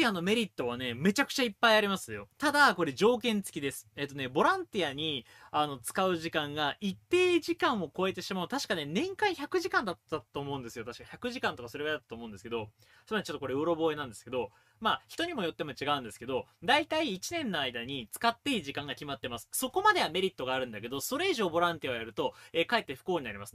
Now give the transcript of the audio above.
ティアのメリットはね、めちゃくちゃいっぱいありますよ。ただ、これ条件付きです。えっ、とね、ボランティアに、あの、使う時間が一定時間を超えてしまう。確かね、年間100時間だったと思うんですよ。確か100時間とかそれぐらいだったと思うんですけど、つまりちょっとこれ、うろ覚えなんですけど、まあ、人にもよっても違うんですけど、大体1年の間に使っていい時間が決まってます。そこまではメリットがあるんだけど、それ以上ボランティアをやると、えー、かえって不幸になります。